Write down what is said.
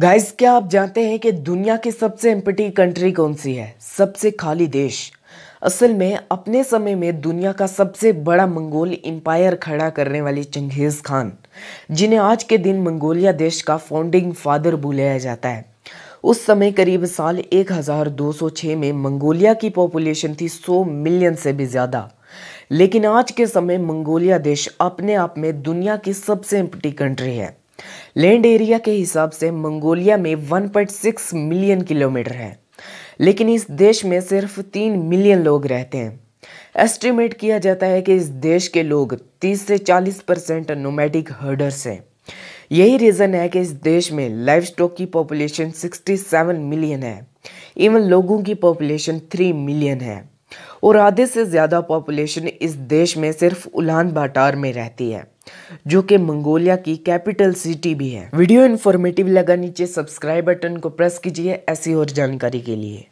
guys क्या आप जानते हैं कि दुनिया की सबसे एम्पटी कंट्री कौन सी है सबसे खाली देश असल में अपने समय में दुनिया का सबसे बड़ा मंगोल एम्पायर खड़ा करने वाले चंगेज़ खान जिन्हें आज के दिन मंगोलिया देश का फाउंडिंग फादर बुलाया जाता है उस समय करीब साल 1206 में मंगोलिया की पॉपुलेशन थी 100 मिलियन से भी ज़्यादा लेकिन आज के समय मंगोलिया देश अपने आप में दुनिया की सबसे एम्पटी कंट्री है लैंड एरिया के हिसाब से मंगोलिया में 1.6 मिलियन किलोमीटर है लेकिन इस देश में सिर्फ तीन मिलियन लोग रहते हैं एस्टिमेट किया जाता है कि इस देश के लोग 30 से 40 परसेंट नोमैटिक हर्डर्स हैं यही रीज़न है कि इस देश में लाइफ स्टॉक की पॉपुलेशन 67 मिलियन है इवन लोगों की पॉपुलेशन 3 मिलियन है और आधे से ज़्यादा पॉपुलेशन इस देश में सिर्फ उलान बाटार में रहती है जो कि मंगोलिया की कैपिटल सिटी भी है वीडियो इन्फॉर्मेटिव लगा नीचे सब्सक्राइब बटन को प्रेस कीजिए ऐसी और जानकारी के लिए